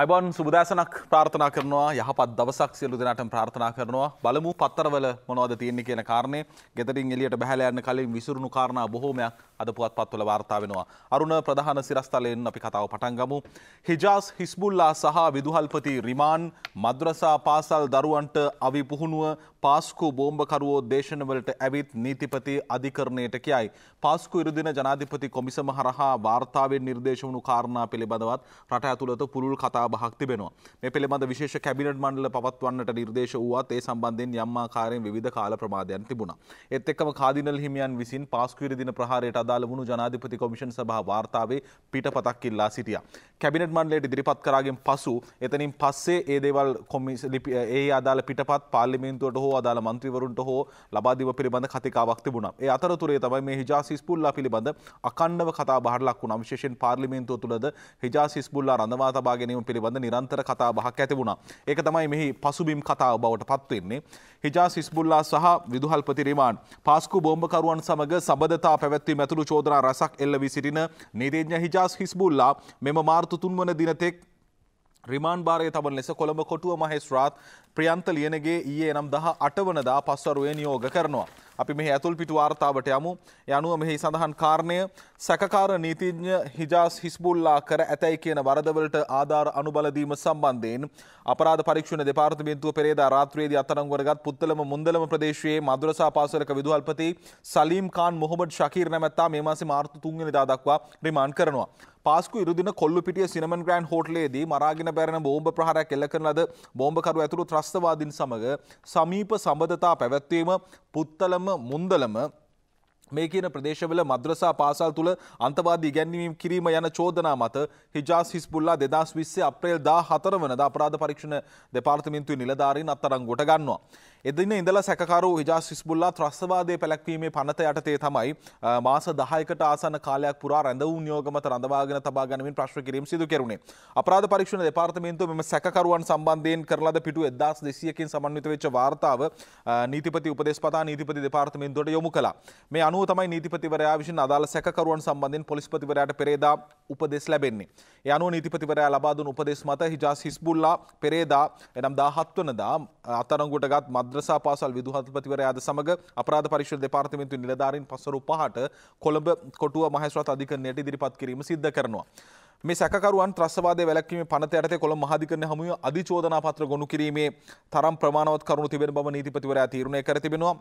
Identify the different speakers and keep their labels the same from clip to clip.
Speaker 1: අයිබන් සුබදෑසනක් ප්‍රාර්ථනා කරනවා යහපත් දවසක් සියලු දෙනාට ප්‍රාර්ථනා කරනවා බලමු පත්තරවල මොනවද තියෙන්නේ කියන කාරණේ ගෙදරින් එළියට බහැලා යන්න කලින් විසුරුණු කාරණා බොහෝමයක් අද පුවත්පත්වල වාර්තා වෙනවා අරුණ ප්‍රධාන සිරස්තලයෙන් අපි කතාව පටන් ගමු හිජාස් හිස්බුල්ලා සහ විදුහල්පති රිමාන් මද්රසා පාසල් දරුවන්ට අවිපුහුණුව පාස්කු බෝම්බකරුවෝ දේශනවලට ඇවිත් නීතිපති අධිකරණයට කියයි පාස්කු ඉරුදින ජනාධිපති කොමිසම හරහා වාර්තාවෙන් නිර්දේශ වුණු කාරණා පිළිබඳවත් රට ඇතුළත පුළුල් කතා ලාභහක් තිබෙනවා. මේ පිළිබඳ විශේෂ කැබිනට් මණ්ඩල පවත්වන්නට නිර්දේශ වූවත් ඒ සම්බන්ධයෙන් යම් ආකාරයෙන් විවිධ කාල ප්‍රමාදයන් තිබුණා. ඒත් එක්කම කාදිනල් හිමියන් විසින් පාස්කුවේ දින ප්‍රහාරයට අදාළ වුණු ජනාධිපති කොමිෂන් සභා වාර්තාවේ පිටපතක් ඉල්ලා සිටියා. කැබිනට් මණ්ඩලයට ඉදිරිපත් කරාගෙන් පසු එතනින් පස්සේ ඒ දේවල් ඒ අදාළ පිටපත් පාර්ලිමේන්තුවට හෝ අදාළ මන්ත්‍රීවරුන්ට හෝ ලබා දීම පිළිබඳ කතිකාවක් තිබුණා. ඒ අතරතුරේ තමයි මේ හිජාස් ඉස්පුල්ලා පිළිබඳ අකණ්ඩව කතා බහට ලක් වුණා. විශේෂයෙන් පාර්ලිමේන්තුව තුළද හිජාස් ඉස්පුල්ලා රඳවා තබා ගැනීම පිළිබඳ නිරන්තර කතා බහක් ඇති වුණා. ඒක තමයි මෙහි පසුබිම් කතාව බවට පත්වෙන්නේ. හිජා සිස්බුල්ලා සහ විදුහල්පති රිමාන් පාස්කු බෝම්භකරුවන් සමග සබඳතා පැවැත්වීම ඇතුළු චෝදනා රසක් එල්ලවී සිටින නීතිඥ හිජාස් හිස්බුල්ලා මෙම මාර්තු තුන්වන දිනතෙක් රිමාන් භාරය තබන ලෙස කොළඹ කොටුව මහෙස්රාත් ප්‍රියන්ත ලියනගේ ඊයේ නම් දහ අටවනදා පස්වරුවේ නියෝග කරනවා. අපි මෙහි ඇතුල් පිටු වාර්තාවට යමු. යනුව මෙහි සඳහන් කාරණය සැකකාර නීතිඥ හිජාස් හිස්බුල්ලා කර ඇතැයි කියන වරදවලට ආධාර අනුබලදීම සම්බන්ධයෙන් අපරාධ පරීක්ෂණ දෙපාර්තමේන්තුව පෙරේදා රාත්‍රියේදී අත්අඩංගුවරගත් පුත්තලම මුන්දලම ප්‍රදේශයේ මදුරසා පාසලක විදුහල්පති සලීම් කාන් මොහොමඩ් ශකීර් නැමැත්තා මේ මාසේ මාර්තු 3 වෙනිදා දක්වා රිමාන්ඩ් කරනවා. පාස්කු ඉරුදින කොල්ලුපිටිය සිනමන් ග්‍රෑන්් හෝටලේදී මරාගෙන බැරණ බෝම්භ ප්‍රහරයක් එල්ල කරන ලද බෝම්භකරු ඇතුළු ත්‍රස්තවාදින් සමඟ සමීප සබඳතා පැවැත්වීම පුත්තලම හැම මුන්දලම මේ කියන ප්‍රදේශවල මද්‍රසා පාසල් තුළ අන්තවාදී ඉගැන්වීම් කිරීම යන චෝදනා මත හිජාස් හිස්බුල්ලා දෙදස් විස්සේ අප්‍රේල් දා හතර වනද අපරාධ පරීක්ෂණ දෙපාර්තමින්තුයි නිලධාරීන් අත්තරං ගොට ගන්නවා. එදින ඉඳලා සැකරු හිජාස් හිස්බුල්ලා ත්‍රස්වාදය පැලැක්වීමේ පනත යටතේ තමයි මාස දහයකට ආසන කාලයක් පුරා රැඳවූ නියෝගමත රඳවාගෙන තබා ගනිමින් ප්‍රශ්න කිරීම සිදු කෙරුණේ. අපරාධ පරීක්ෂණ දෙපාර්තමේන්තුව මෙම සැකකරුවන් සම්බන්ධයෙන් කරලද පිටු 1200කින් සමන්විත වෙච්ච වාර්තාව නීතිපති උපදේශ පතා නීතිපති දෙපාර්තමේන්තුවට යොමු කළා. මේ අනුව තමයි නීතිපතිවරයා විසින් අදාළ සැකකරුවන් සම්බන්ධයෙන් පොලිස්පතිවරයාට පෙරේදා උපදෙස් ලැබෙන්නේ. ඒ අනුව නීතිපතිවරයා ලබා දුන් උපදෙස් මත හිජාස් හිස්බුල්ලා පෙරේදා එනම් 17 වනදා අත්අඩංගුවට ගත් මද්ද මද්‍රසා පාසල් විදුහල්පතිවරයාද සමග අපරාධ පරිශුද්ධ දෙපාර්තමේන්තු නිලධාරීන් පසරු පහට කොළඹ කොටුව මහේස්වරත් අධිකරණයට ඉදිරිපත් කිරීම සිද්ධ කරනවා. මේ සැකරුවන් ත්‍රස්වාදය වැලක්වීම පනත යටතේ කොළඹ මහාධිකරණ හමුවේ අධිචෝදනා පත්‍ර ගොනු කිරීමේ තරම් ප්‍රමාණවත් කරුණු තිබෙන බව නීතිපතිවරයා තීරණය කර තිබෙනවා.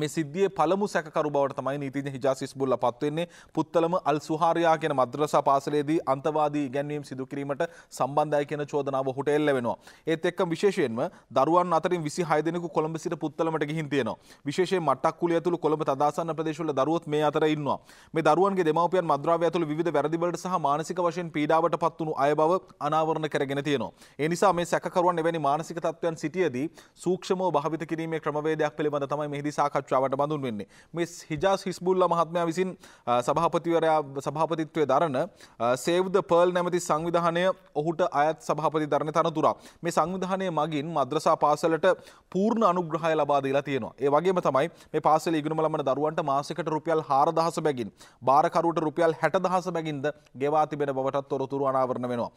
Speaker 1: මේ සිද්ධිය පළමු සැකරු බවට තමයි නීතිජ හිජාසිස් බුල්ල පත්වවෙන්නේ පුත්තලම අල් සුහාරයා කියෙන මද්‍රසා පාසලේදී අන්තවාදී ගැන්වීම් සිදුකිරීමට සම්බන්ධය කියෙන චෝදනාව හොට එල්ල වෙනවා. ඒත් එක්ක විශේෂයෙන්ම දරුවන් අතරින් විසි හයදෙනෙකු කොළඹ සිට පුත්තලමට ගිහින්තියනවා. විශේෂ මටක්කුල ඇතුළ කොළඹ තදාසන්න ප්‍රදේශවල දරුවත් මේ අතර ඉන්නවා. මේ දරුවන්ගේ දෙමවපියන් මද්‍රාව ඇතුළ විධ වැරදිවලට සහ මානසික වශයෙන් පීඩාවට පත්වුණු අය බව අනාවරණ කරගෙන තියෙනවා. එනිසා මේ සැකරුවන් එවැනි මානසික තත්වයන් සිටියදී සූක්ෂමෝ භාවිත කිරීමේ ක්‍රමවේදයක් පිළිබඳ තමයි මෙහිදි සාකච්ඡා සාකච්ඡාවට බඳුන් වෙන්නේ. මේ හිජාස් හිස්බුල්ලා මහත්මයා විසින් සභාපතිවරයා සභාපතිත්වයේ දරන සේව් ද පර්ල් නැමැති සංවිධානය ඔහුට අයත් සභාපති දරන තනතුරක්. මේ සංවිධානය මගින් මද්‍රසා පාසලට පූර්ණ අනුග්‍රහය ලබා දීලා තියෙනවා. ඒ වගේම තමයි මේ පාසල ඉගෙනුම ලබන දරුවන්ට මාසයකට රුපියල් 4000 බැගින් බාරකරුවට රුපියල් 60000 බැගින්ද ගෙවා තිබෙන බවටත් තොරතුරු අනාවරණ වෙනවා.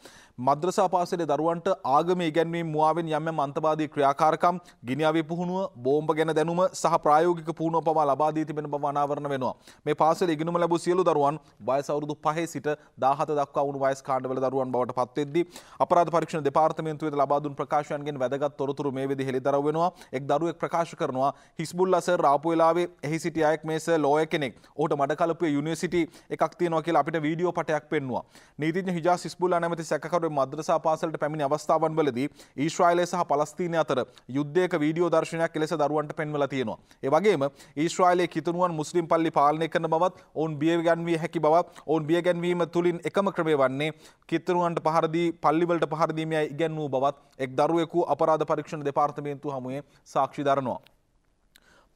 Speaker 1: මද්‍රසා පාසලේ දරුවන්ට ආගම ඉගැන්වීම් මුවාවෙන් යම් යම් අන්තවාදී ක්‍රියාකාරකම් ගිනියාවේ පුහුණුව බෝම්බ ගැන දැනුම සහ ප්‍රායෝගික ප්‍රායෝගික පුහුණුව පවා ලබා දී තිබෙන බව අනාවරණ වෙනවා. මේ පාසල ඉගෙනුම ලැබූ සියලු දරුවන් වයස අවුරුදු 5 සිට 17 දක්වා වුණු වයස් කාණ්ඩවල දරුවන් බවට පත් වෙද්දී අපරාධ පරීක්ෂණ දෙපාර්තමේන්තුවේ ලබා දුන් ප්‍රකාශයන්ගෙන් වැදගත් තොරතුරු මේ වෙදි හෙළිදරව් වෙනවා. එක් දරුවෙක් ප්‍රකාශ කරනවා හිස්බුල්ලා සර් ආපු වෙලාවේ එහි සිටි අයෙක් මේ සර් ලෝය කෙනෙක්. ඔහුට මඩ කලපුවේ යුනිවර්සිටි එකක් තියෙනවා කියලා අපිට වීඩියෝ පටයක් පෙන්වුවා. නීතිඥ හිජාස් ඉස්බුල්ලා නැමැති සැකකරුවේ මද්රසා පාසලට පැමිණි අවස්ථාවන් වලදී ඊශ්‍රායලය සහ පලස්තීනය අතර යුද්ධයක වීඩියෝ දර්ශනයක් ලෙස දරුවන්ට පෙන්වලා තියෙනවා. ඒ වගේ වගේම ඊශ්‍රයිලයේ කිතුනුවන් මුස්ලිම් පල්ලි පාලනය කරන බවත් ඔවුන් බියගැන්විය හැකි බවත් ඔවුන් බියගැන්වීම තුළින් එකම ක්‍රමය වන්නේ කිතුරුවන්ට පහරදී පල්ලිවලට පහරදීමයි ඉගැන්වූ බවත් එක් දරුවෙකු අපරාධ පරීක්ෂණ දෙපාර්තමේන්තු හමුවේ සාක්ෂි දරනවා.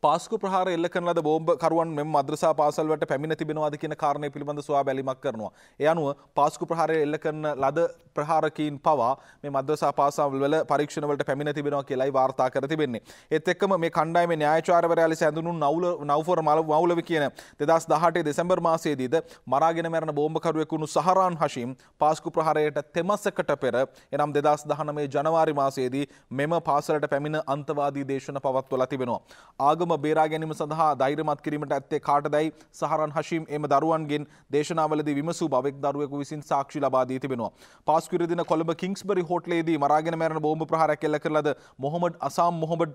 Speaker 1: පාස්කු ප්‍රහාර එල්ල කරන ලද බෝම්බකරුවන් මෙම මද්‍රසා පාසල්වලට පැමිණ තිබෙනවාද කියන කාරණය පිළිබඳ සොයා බැලීමක් කරනවා. ඒ අනුව පාස්කු ප්‍රහාරය එල්ල කරන ලද ප්‍රහාරකීන් පවා මේ මද්‍රසා පාසල්වල පරීක්ෂණවලට පැමිණ තිබෙනවා කියලායි වාර්තා කර තිබෙන්නේ. ඒත් එක්කම මේ කණ්ඩායමේ න්‍යායාචාර්යවරයා ලෙස ඇඳුණු නවුල නව්ෆර් මවුලවි කියන 2018 දෙසැම්බර් මාසයේදීද මරාගෙන මැරෙන බෝම්බකරුවෙකු වුණු සහරාන් හෂීම් පාස්කු ප්‍රහාරයට තෙමසකට පෙර එනම් 2019 ජනවාරි මාසයේදී මෙම පාසලට පැමිණ අන්තවාදී දේශන පවත්වලා තිබෙනවා. ආගම ආගම බේරා ගැනීම සඳහා ධෛර්යමත් කිරීමට ඇත්තේ කාටදයි සහරන් හෂීම් එම දරුවන්ගෙන් දේශනාවලදී විමසූ බවෙක් දරුවෙකු විසින් සාක්ෂි ලබා දී තිබෙනවා. පාස්කුර දින කොළඹ කිංස්බරි හෝටලයේදී මරාගෙන මැරෙන බෝම්බ ප්‍රහාරයක් එල්ල කළ ලද මොහොමඩ් අසාම් මොහොමඩ්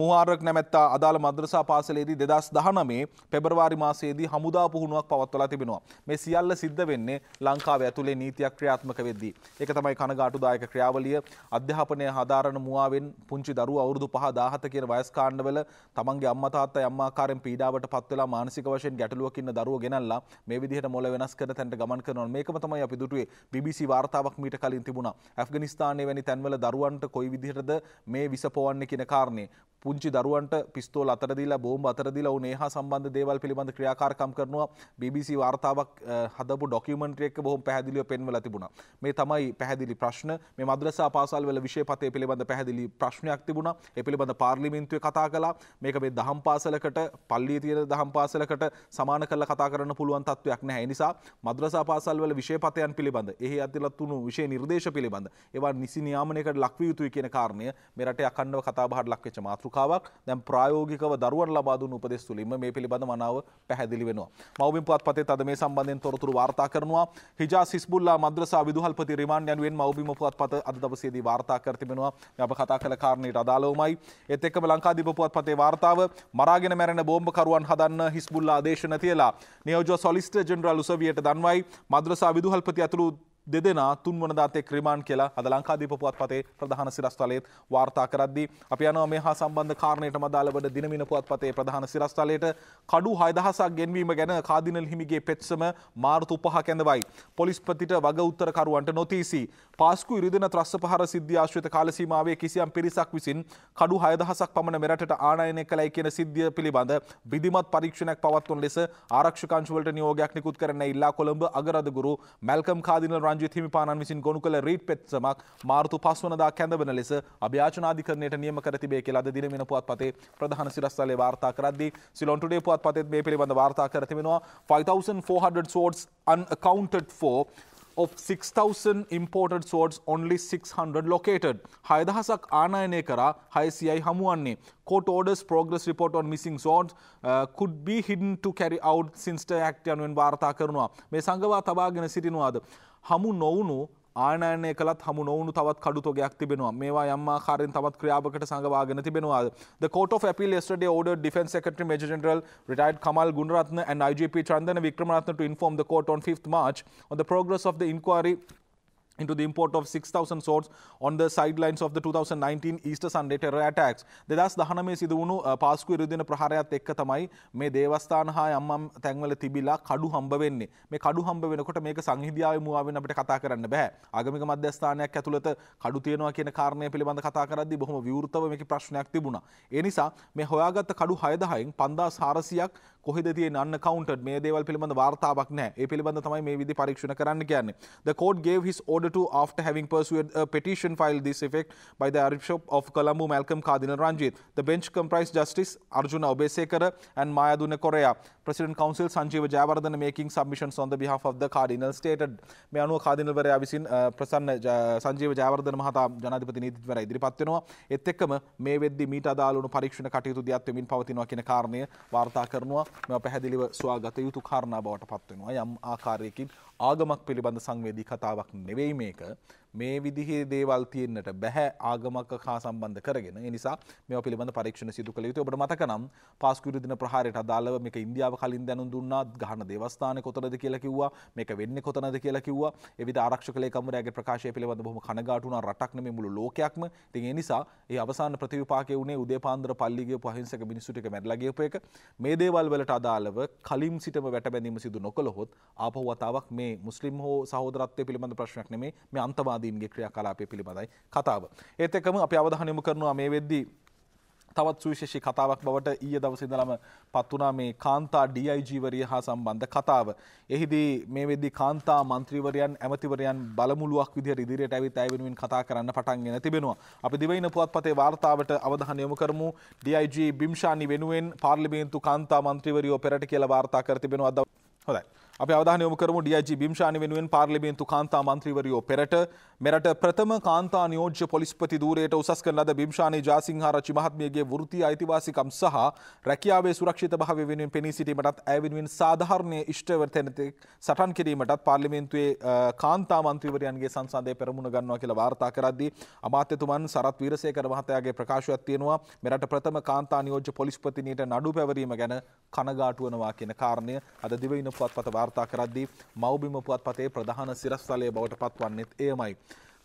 Speaker 1: මුහාරක් නැමැත්තා අදාළ මද්‍රසා පාසලේදී 2019 පෙබරවාරි මාසයේදී හමුදා පුහුණුවක් පවත්වලා තිබෙනවා. මේ සියල්ල සිද්ධ වෙන්නේ ලංකාව ඇතුලේ නීතියක් ක්‍රියාත්මක වෙද්දී. ඒක තමයි කනගාටුදායක ක්‍රියාවලිය. අධ්‍යාපනය හදාරන මුවාවෙන් පුංචි දරුවෝ අවුරුදු 5 17 කියන වයස් කාණ්ඩවල තමන්ගේ අම්මා තාත්තා යම්මාකාරයෙන් පීඩාවට පත් වෙලා මානසික වශයෙන් ගැටලුවක ඉන්න දරුවෝ ගෙනල්ලා මේ විදිහට මොළ වෙනස් කරන තැනට ගමන් කරනවා. මේකම තමයි අපි දුටුවේ BBC වාර්තාවක් මීට කලින් තිබුණා. ඇෆ්ගනිස්තානයේ වැනි තැන්වල දරුවන්ට කොයි විදිහටද මේ විස පොවන්නේ කියන කාරණේ. පුංචි දරුවන්ට පිස්තෝල් අතරදිලා බෝම් අතරදිලා ඔවුන් ඒ හා සම්බන්ධ දේවල් පිළිබඳ ක්‍රියාකාරකම් කරනවා BBC වාර්තාවක් හදපු ඩොකියුමන්ටරි එක බොහොම පැහැදිලිව පෙන්වලා තිබුණා. මේ තමයි පැහැදිලි ප්‍රශ්න මේ මද්‍රසා පාසල් වල විෂය පතේ පිළිබඳ පැහැදිලි ප්‍රශ්නයක් තිබුණා. ඒ පිළිබඳ පාර්ලිමේන්තුවේ කතා කළා. මේක මේ දහම් පාසලකට පල්ලියේ තියෙන දහම් පාසලකට සමාන කරලා කතා කරන්න පුළුවන් තත්වයක් නැහැ. ඒ නිසා මද්‍රසා පාසල් වල විෂය පතයන් පිළිබඳ එහි අදලත් වුණු විෂය නිර්දේශ පිළිබඳ ඒවා නිසි නියාමනයකට ලක්විය යුතුයි කියන කාරණය මේ රටේ අඛණ්ඩව කතා බහට ලක් වෙච්ච මාතෘකාවක්. මාතෘකාවක් දැන් ප්‍රායෝගිකව දරුවන් ලබා දුන් උපදෙස් තුලින්ම මේ පිළිබඳ මනාව පැහැදිලි වෙනවා. මව්බිම් පුවත්පතේ අද මේ සම්බන්ධයෙන් තොරතුරු වාර්තා කරනවා. හිජාස් හිස්බුල්ලා මද්‍රසා විදුහල්පති රිමාන්ඩ් යනුවෙන් මව්බිම් පුවත්පත අද දවසේදී වාර්තා කර තිබෙනවා. මේ අප කතා කළ කාරණේට අදාළවමයි. ඒත් එක්කම ලංකාදීප පුවත්පතේ වාර්තාව මරාගෙන මැරෙන බෝම්බකරුවන් හදන්න හිස්බුල්ලා ආදේශන තියලා නියෝජ්‍ය සොලිසිටර් ජෙනරල් උසවියට දන්වයි. මද්‍රසා විදුහල්පති ඇතුළු දෙදෙන තුන්වනදාතේ ක්‍රමාන් කියලා අද ලංකාදීප පුවත් පතේ ප්‍රධාන සිරස්තලයේත් වාර්තා කරද්දී අපි යනවා මේ හා සම්බන්ධ කාරණයටම අදාළව දිනමින පුවත් පතේ ප්‍රධාන සිරස්තලයට කඩු 6000ක් ගෙන්වීම ගැන කාදිනල් හිමිගේ පෙත්සම මාර්තු 5 කැඳවයි. පොලිස්පතිට වග උත්තර කරුවන්ට නොතීසි. පාස්කු ඉරිදින ත්‍රස්ස පහර සිද්ධ්‍යාශ්විත කාලසීමාවේ කිසියම් පිරිසක් විසින් කඩු හයදහසක් පමණ මෙරටට ආනයනය කළයි කියන සිද්ධිය පිළිබඳ විධිමත් පරීක්ෂණයක් පවත්වන ලෙස ආරක්ෂකංශවලට නියෝගයක් නිකුත් කරන ඉල්ලා කොළඹ අගරදගුරු මැල්කම් කාදිනල් රංජිත් හිමිපාණන් විසින් ගොනු කළ රීට් පෙත්සමක් මාර්තු පස්වනදා කැඳවන ලෙස අභ්‍යාචනාධිකරණයට නියම කර තිබේ කියලා අද දින වෙන පුවත්පතේ ප්‍රධාන සිරස්තලයේ වාර්තා කරද්දී සිලොන් ටුඩේ පුවත්පතෙත් මේ පිළිබඳ වාර්තා කර තිබෙනවා 5400 swords unaccounted for of 6,000 imported swords only 600 located. හයදහසක් ආනයනය කරා හයසියයි හමුවන්නේ. Court orders progress report on missing swords uh, could be hidden to carry out since the act යනුවෙන් වාර්තා කරනවා. මේ සංගවා තබාගෙන සිටිනවාද. හමු නොවුණු ආනයනය කළත් හමු නොවුණු තවත් කඩුතොගයක් තිබෙනවා මේවා යම්මාකාරෙන් තවත් ක්‍රියාවකට සංගවාගෙන තිබෙනවා The Court of Appeal yesterday ordered Defense Secretary Major General retired Kamal Gunratna and IGP Chandana Vikramaratna to inform the court on 5th March on the progress of the inquiry into the import of 6,000 swords on the sidelines of the 2019 Easter Sunday terror attacks දෙදස් දහනමේ සිදුවුණු පාස්කු ඉරුදින ප්‍රහාරයත් එක්ක තමයි මේ දේවස්ථාන හා යම්මම් තැන්වල තිබිලා කඩු හම්බ වෙන්නේ මේ කඩු හම්බ වෙනකොට මේක සංහිදියාව මුවාවෙන් අපිට කතා කරන්න බෑ ආගමික මධ්‍යස්ථානයක් ඇතුළත කඩු තියෙනවා කියන කාරණය පිළිබඳ කතා කරද්දී බොහොම විවෘතව මේක ප්‍රශ්නයක් තිබුණා ඒ නිසා මේ හොයාගත්ත කඩු 6000න් 5400ක් කොහෙද තියෙන unaccounted මේ දේවල් පිළිබඳ වාර්තාවක් නැහැ. ඒ පිළිබඳ තමයි මේ විදි පරීක්ෂණ කරන්න කියන්නේ. The court gave his order to after having pursued a petition filed this effect by the Archbishop of Colombo Malcolm Cardinal Ranjit. The bench comprised Justice Arjuna Obesekara and Maya Dune Korea. President Council Sanjeev Jayawardena making submissions on the behalf of the Cardinal stated. මේ අනුව කාදිනල්වරයා විසින් ප්‍රසන්න සංජීව ජයවර්ධන මහතා ජනාධිපති නීතිවරයා ඉදිරිපත් වෙනවා. එත් එක්කම මේ වෙද්දී මීට අදාළ වුණු පරීක්ෂණ කටයුතු දියත් වෙමින් පවතිනවා කියන කාරණය වාර්තා කරනවා. පැහැදිලිව ස්වාගත යුතු කාරණා බවට පත්වෙනවා යම් ආකාරයකින් ආගමක් පිළිබඳ සංවේදී කතාවක් නෙවෙයි මේක මේ විදිහේ දේවල් තියෙන්න්නට බැහැ ආගමක් හා සම්බන්ධ කරගෙන නිසා මේ පිළිබඳ පරීක්ෂණ සිදු කළ යුතු ඔබට මතකනම් පාස්කුරදින ප්‍රහාරයට අදාළව මේක ඉන්දියාව කලින් දැනු දුන්නත් ගහන දේවස්ථාන කොතනද කියලා කිව්වා මේක වෙන්න කොතනද කියලා කිව්වා එවිද ආරක්ෂකලේ කමරයාගේ ප්‍රකාශය පිළිබඳ බොහොම කනගාටුන රටක් නෙමෙයි මුළු ලෝකයක්ම ඉතින් ඒ නිසා ඒ අවසාන ප්‍රතිවිපාකය වුණේ උදේ පාන්දර පල්ලි ගියපු අහිංසක මිනිස්සු ටික මැරලා ගියපු එක මේ දේවල් වලට අදාළව කලින් සිටම වැටබැඳීම සිදු නොකළහොත් ආපහු වතාවක් මේ මේ මුස්ලිම් හෝ සහෝදරත්වය පිළිබඳ ප්‍රශ්නයක් නෙමේ මේ අන්තවාදීන්ගේ ක්‍රියාකලාපය පිළිබඳයි කතාව. ඒත් එකම අපි අවධානයමු කරනවා මේ වෙද්දී තවත් සුවිශේෂී කතාවක් බවට ඊය දවසේදලම පත්වනා මේ කාන්තා ඩIජීවරිය හා සම්බන්ධ කතාව. එහිදී මේ වෙදදි කාන්තා මන්ත්‍රීවරයන් ඇමතිවරයන් බලමුළුවක් විදිර ඉදිරියට ඇවිත් ඇවෙනුවෙන් කතා කරන්න පටන්ගෙන තිබෙනවා. අපි දිවයින පුවත්පතේ වාර්තාවට අවධානයමු කරමු DIG බිම්ෂානි වෙනුවෙන් පාර්ලිමේන්තු කාන්තා මන්ත්‍රීවරියෝ පෙරට කියලා වාර්තා කර තිබෙනවා අද හොඳයි. අපි අවධානය යොමු කරමු ඩීජී බිම්ෂානි වෙනුවෙන් පාර්ලිමේන්තු කාන්තා මන්ත්‍රීවරියෝ පෙරට මෙරට ප්‍රථම කාන්තා නියෝජ්‍ය පොලිස්පති ධූරයට උසස් කරන ලද බිම්ෂානි ජාසිංහාරච්චි මහත්මියගේ වෘත්තීය අයිතිවාසිකම් සහ රැකියාවේ සුරක්ෂිතභාවය වෙනුවෙන් පෙනී සිටීමටත් ඇය වෙනුවෙන් සාධාරණයේ ඉෂ්ටවර්තනතෙක් සටන් කිරීමටත් පාර්ලිමේන්තුවේ කාන්තා මන්ත්‍රීවරයන්ගේ සංසන්දය පෙරමුණ ගන්නවා කියලා වාර්තා කරද්දී අමාත්‍යතුමන් සරත් වීරසේකර මහතාගේ ප්‍රකාශයක් තියෙනවා මෙරට ප්‍රථම කාන්තා නියෝජ්‍ය පොලිස්පතිනියට නඩු පැවරීම ගැන කනගාටු වෙනවා කියන කාරණය අද දිවයින පුවත්පත වාර්තා කරද්දී මව්බිම පුවත්පතේ ප්‍රධාන සිරස්තලය බවට පත්වන්නෙත් එයමයි.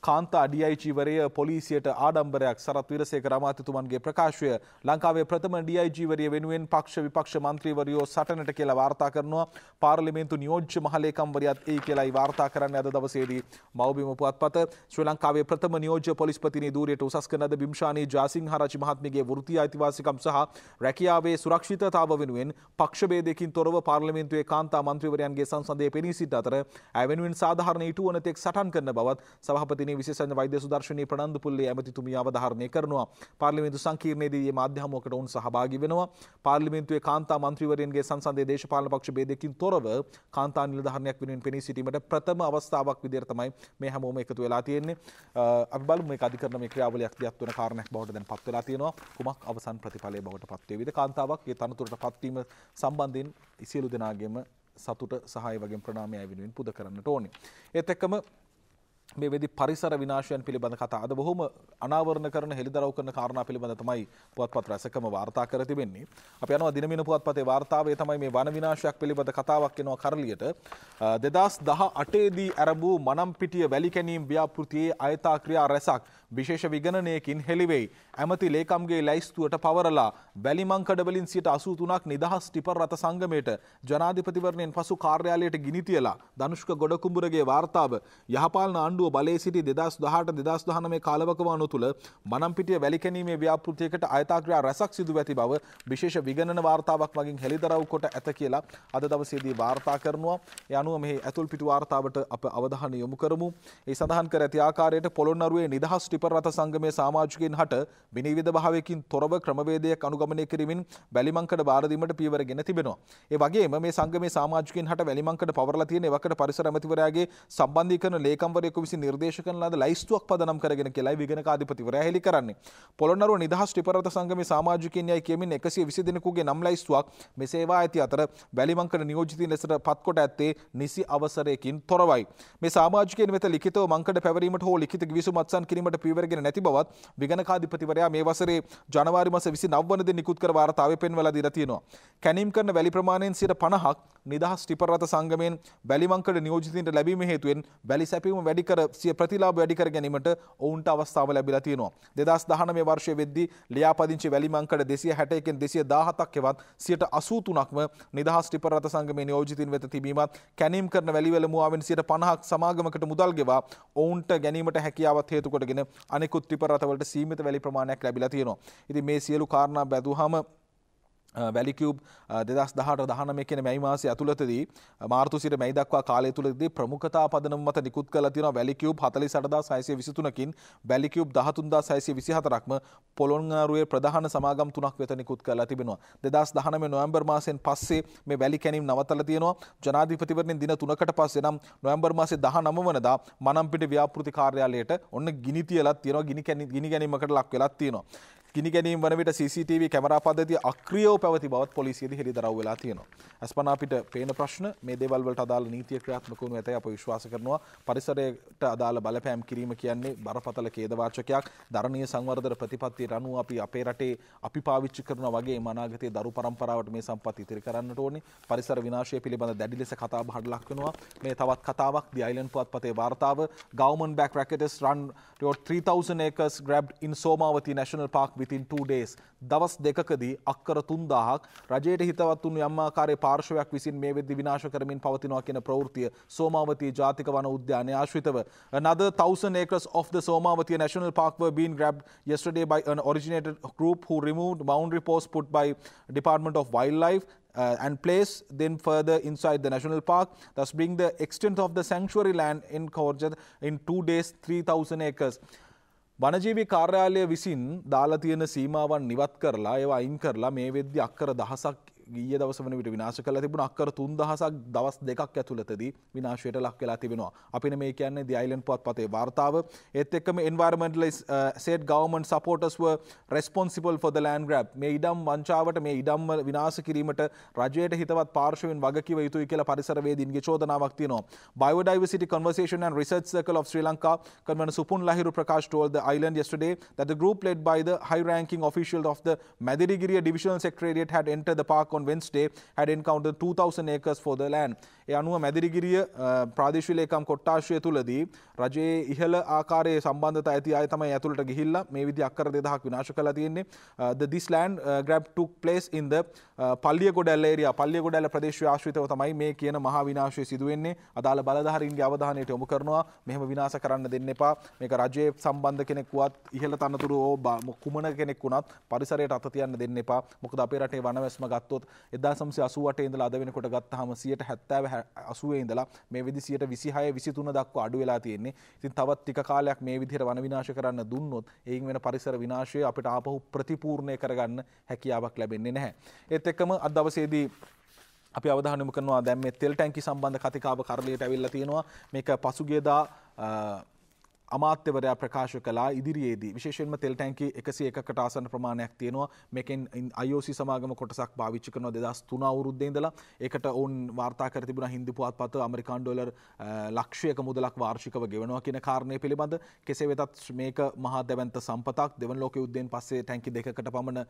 Speaker 1: කාන්තා ඩියයිජීවරය පොලිසියට ආඩම්බරයක් සරත් විරසේකර අමාත්‍යතුමන්ගේ ප්‍රකාශය ලංකාවේ ප්‍රථම ඩියයිජීවරිය වෙනුවෙන් පක්ෂ විපක්ෂ මන්ත්‍රීවරයෝ සටනට කියලා වාර්තා කරනවා පාර්ලිමේන්තු නියෝජ්‍ය මහලේකම්වරයත් ඒ කියලායි වාර්තා කරන්නේ අද දවසේදී මව්බිම පුවත්පත ශ්‍රී ලංකාවේ ප්‍රථම නියෝජ්‍ය පොලිස්පතිනි ධූරයට උසස් කරන අද බිම්ෂානී ජාසිංහ රජ මහත්මියගේ වෘත්තීය අයිතිවාසිකම් සහ රැකියාවේ සුරක්ෂිතතාව වෙනුවෙන් පක්ෂ ભેදයකින් තොරව පාර්ලිමේන්තුවේ කාන්තා මන්ත්‍රීවරයන්ගේ සංසදයේ පෙනී සිට අතර ඇවෙනුවෙන් සාධාරණ ඊටුවනතෙක් සටන් කරන බවත් සභාපති පාර්ලිමේන්තුවේදී විශේෂඥ වෛද්‍ය සුදර්ශනී ප්‍රනන්දු පුල්ලේ ඇමතිතුමිය අවධාරණය කරනවා. පාර්ලිමේන්තු සංකීර්ණයේදී මේ මාධ්‍යහමුවකට ඔවුන් සහභාගී වෙනවා. පාර්ලිමේන්තුවේ කාන්තා මන්ත්‍රීවරයන්ගේ සංසන්දයේ දේශපාලන පක්ෂ ભેදයකින් තොරව කාන්තා නිලධාරියක් වෙනුවෙන් පෙනී සිටීමට ප්‍රථම අවස්ථාවක් විදිහට තමයි මේ හැමෝම එකතු වෙලා තියෙන්නේ. අපි බලමු මේක අධිකරණ මේ ක්‍රියාවලියක් දියත් වෙන කාරණයක් බවට දැන් පත් වෙලා තියෙනවා. කුමක් අවසන් ප්‍රතිඵලය බවට පත් වේවිද? කාන්තාවක් ඒ තනතුරට පත්වීම සම්බන්ධයෙන් සියලු දෙනාගේම සතුට සහය වගේ ප්‍රනාමය ඇවිෙනුවෙන් පුද කරන්නට ඕනේ. ඒත් එක්කම මේ වෙදි පරිසර විනාශයන් පිළිබඳ කතා අද බොහොම අනාවරණ කරන හෙළිදරව් කරන කාරණා පිළිබඳ තමයි පුවත්පත් රැසකම වාර්තා කර තිබෙන්නේ. අපි යනවා දිනමින පුවත්පතේ වාර්තාවේ තමයි මේ වන විනාශයක් පිළිබඳ කතාවක් එනවා කරලියට. 2018 දී ආරම්භ වූ මනම්පිටිය වැලි කැණීම් ව්‍යාපෘතියේ අයථා ක්‍රියා රැසක් විශේෂ විගණනයකින් හෙළිවෙයි. ඇමති ලේකම්ගේ ලැයිස්තුවට පවරලා වැලිමංකඩ වලින් 83ක් නිදහස් ටිපර් රථ සංගමයට ජනාධිපතිවරණයෙන් පසු කාර්යාලයට ගිනි තියලා ධනුෂ්ක ගොඩකුඹුරගේ වාර්තාව යහපාලන ආණ්ඩුව ආණ්ඩුව බලේ සිටි දෙදස් දහට දෙදස් දහන මේ කාලවකවානු තුළ මනම්පිටිය වැලිකැනීමේ ව්‍යාපෘතියකට අයතාක්‍රියා රැසක් සිදු ඇති බව විශේෂ විගණන වාර්තාවක් මගින් හෙළිදරව් කොට ඇත කියලා අද දවසේදී වාර්තා කරනවා යනුව මෙහි ඇතුල් පිටු වාර්තාවට අප අවධානය යොමු කරමු. ඒ සඳහන් කර ඇති ආකාරයට පොළොන්නරුවේ නිදහස් ටිපර රථ සංගමේ සමාජිකයන් හට විනිවිධ භාවයකින් තොරව ක්‍රමවේදයක් අනුගමනය කිරීමෙන් වැලිමංකඩ බාරදීමට පියවර ගෙන තිබෙනවා. ඒ වගේම මේ සංගමේ සමාජිකයන් හට වැලිමංකඩ පවරලා තියෙන එවකට පරිසර ඇමතිවරයාගේ සම්බන්ධීකරණ ලේකම්වරයෙකු විසින් විසින් නිර්දේශ කරන ලද ලයිස්තුවක් පදනම් කරගෙන කියලායි විගණකාධිපතිවරයා හෙළි කරන්නේ. පොළොන්නරුව නිදහස් ත්‍රිපර්වත සංගමේ සමාජිකයන් යයි කියමින් 120 දෙනෙකුගේ නම් ලයිස්තුවක් මෙසේවා ඇති අතර වැලිමංකඩ නියෝජිතින් ලෙසට පත්කොට ඇත්තේ නිසි අවසරයකින් තොරවයි. මේ සමාජිකයන් වෙත ලිඛිතව මංකඩ පැවරීමට හෝ ලිඛිත ගිවිසුම් අත්සන් කිරීමට පියවරගෙන නැති බවත් විගණකාධිපතිවරයා මේ වසරේ ජනවාරි මාස 29 වෙනිදා නිකුත් කර වාර්තාවේ පෙන්වලා දීලා තියෙනවා. කැණීම් කරන වැලි ප්‍රමාණයෙන් 50ක් නිදහස් ත්‍රිපර්වත සංගමයෙන් වැලිමංකඩ නියෝජිතින්ට ලැබීම හේතුවෙන් වැලි සැපීම වැඩි කර සිය ප්‍රතිලාබ වැඩිකර ගැනීමට ඔවුන්ට අවස්ථාව ලැබිලා තියෙනවා. දෙදස් දහන මේ වර්ෂය වෙද්දි ලියාපදිංචි වැලිමංකට දෙසිය හැටයකෙන් දෙසිය දාහතක් එවත් සියට අසූතුනක්ම නිදහස් ටිපරත සංගමේ නියෝජිතින් වෙත තිබීමත් කැනීම් කරන වැලිවල මුවාවෙන් සියට පණහක් සමාගමකට මුදල් ගෙවා ඔවුන්ට ගැනීමට හැකියාවත් හේතුකොටගෙන අනෙකුත් ත්‍රිපරතවලට සීමිත වැලි ප්‍රමාණයක් ලැබිලා තියෙනවා. ඉතින් මේ සියලු කාරණා බැදුවහම වැලිකවබ් දෙදස් දහට දහනම කියන මැයිමාස ඇතුළතදී මාර්තුසිට මැයිදක්වා කාලය තුළදී ප්‍රමුඛතා පදන මත නිකුත් කල තින වැලිකවබ් හතලි සටදා සයිසය විසිතුනකින් වැලිකවබ් දහතුන්දා සයිසය විසිහතරක්ම පොළොන්ගාරුවේ ප්‍රධාන සමාගම් තුනක් වෙත නිකුත් කල තිබෙනවා දෙදස් දහනම නොවම්බර් මාසයෙන් පස්සේ මේ වැලි කැනීම් නවතල තියනවා ජනාධීපතිවරණින් දින තුනකට පස්සේ නම් නොවම්බර් මාසේ දහ නම වනදා මනම්පිට ව්‍යාපෘති කාර්යාලයට ඔන්න ගිනි තියලත් තියෙනවා ගිනි ගැනීමකට ලක් වෙලත් තියෙනවා ගිනි ගැනීම වනවිට CCTV කැමරා පද්ධති අක්‍රියෝ පැවති බවත් පොලිසියද හෙළි දරව් වෙලා තියෙනවා. ඇස්පනා අපිට පේන ප්‍රශ්න මේ දේවල් වලට අදාළ නීතිය ක්‍රියාත්මක වනු ඇතයි අප විශ්වාස කරනවා. පරිසරයට අදාළ බලපෑම් කිරීම කියන්නේ බරපතල ඛේදවාචකයක්. දරණීය සංවර්ධන ප්‍රතිපත්තියට අනුව අපි අපේ රටේ අපි පාවිච්චි කරනවා වගේ අනාගතයේ දරු පරම්පරාවට මේ සම්පත් ඉතිරි කරන්නට ඕනේ. පරිසර විනාශය පිළිබඳ දැඩි ලෙස කතා බහට ලක් වෙනවා. මේ තවත් කතාවක් The Island පුවත්පතේ වාර්තාව Government back racketers run 3000 acres grabbed in Somawati National Park with within two days. දවස් Dekakadi, අක්කර 3000ක් රජයට හිතවත් වුණු යම් ආකාරයේ පාර්ශවයක් විසින් මේ වෙද්දී විනාශ කරමින් Another 1000 acres of the Somavati National Park were being grabbed yesterday by an originated group who removed boundary posts put by Department of Wildlife. Uh, and place them further inside the national park, thus bringing the extent of the sanctuary land in Khorjat in two days, 3,000 acres. වනජීවි කාර්යාලය විසින් දාලා තියෙන සීමාවන් නිවත් කරලා ඒව අයින් කරලා මේ වෙද්දි අක්කර දහසක් ගීය දවස වන විට විනාශ කළ තිබුණ අක්කර තුන්දහසක් දවස් දෙකක් ඇතුළතදී විනාශයට ලක් වෙලා තිබෙනවා. අපින මේ කියන්නේ දයිලන් පොත් පතේ වාර්තාව ඒත් එක්කම එන්වර්මෙන්ටල සේට් ගවමන් සපෝටස්ව රෙස්පොන්සිපල් ෆොද ලෑන් ග්‍රබ් මේ ඉඩම් වංචාවට මේ ඉඩම්ම විනාශ කිරීමට රජයට හිතවත් පාර්ශවෙන් වගකිව යුතුයි කියලා පරිසරවේදීන්ගේ චෝදනාවක් තියෙනවා. Biodiversity Conversation and Research Circle of Sri Lanka Convener Supun Lahiru Prakash told the island yesterday that the group led by the high-ranking officials of the Madirigiriya Divisional Secretariat had entered the park on Wednesday had encountered 2,000 acres for the land. ඒ අනුව මැදිරිගිරිය ප්‍රාදේශීලේකම් කොට්ටාශය තුලදී රජයේ ඉහළ ආකාරයේ සම්බන්ධතා ඇති අය තමයි ඇතුළට ගිහිල්ලා මේ විදිහ අක්කර 2000ක් විනාශ කළා තියෙන්නේ. The this land uh, grab took place in the පල්ලියගොඩැල්ල area පල්ලියගොඩැල්ල ප්‍රදේශය ආශ්‍රිතව තමයි මේ කියන මහා විනාශය සිදු වෙන්නේ. අදාළ බලධාරීන්ගේ අවධානයට යොමු කරනවා. මෙහෙම විනාශ කරන්න දෙන්න එපා. මේක රජයේ සම්බන්ධ කෙනෙක්වත් ඉහළ තනතුරු ඕ කුමන කෙනෙක් වුණත් පරිසරයට අත තියන්න දෙන්න එපා. මොකද අපේ රටේ වනවැස්ම ගත්තොත් ගත්තොත් එදා සම්සේ අසුවට ඉඳලා අද වෙනකොට ගත්තහම සියයට හැත්තෑව අසුවේ ඉඳලා මේ විදි සියයට විසිහය විසිතුන දක්වා අඩු වෙලා තියෙන්නේ ඉතින් තවත් ටික කාලයක් මේ විදිහට වන විනාශ කරන්න දුන්නොත් එයින් වෙන පරිසර විනාශය අපිට ආපහු ප්‍රතිපූර්ණය කරගන්න හැකියාවක් ලැබෙන්නේ නැහැ. ඒත් එක්කම අද දවසේදී අපි අවධානයමු කරනවා දැන් මේ තෙල් ටැංකි සම්බන්ධ කතිකාව කරලියට ඇවිල්ලා තියෙනවා මේක පසුගියදා අමාත්‍යවරයා ප්‍රකාශ කලා ඉදිරියේදී විශේෂෙන්ම තෙල් ටැන්කි එකසි එකකට ආසන්න ප්‍රමාණයක් තියෙනවා මෙකෙන් අයෝසි සමාගම කොටසක් භාවිච්චි කරනවා දෙදස් තුන අවුරුද්දේඳලා ඒකට ඔවුන් වාර්තා කර තිබුණ හින්දු පුවත්පත ඇමරිකානු ඩොලර් ලක්ෂයක මුදලක් වාර්ෂිකව ගෙවනවා කියන කාරණය පිළිබඳ කෙසේ වෙතත් මේක මහා දැවන්ත සම්පතක් දෙවන ලෝක යුද්ධයෙන් පස්සේ ටැන්කි දෙකකට පමණ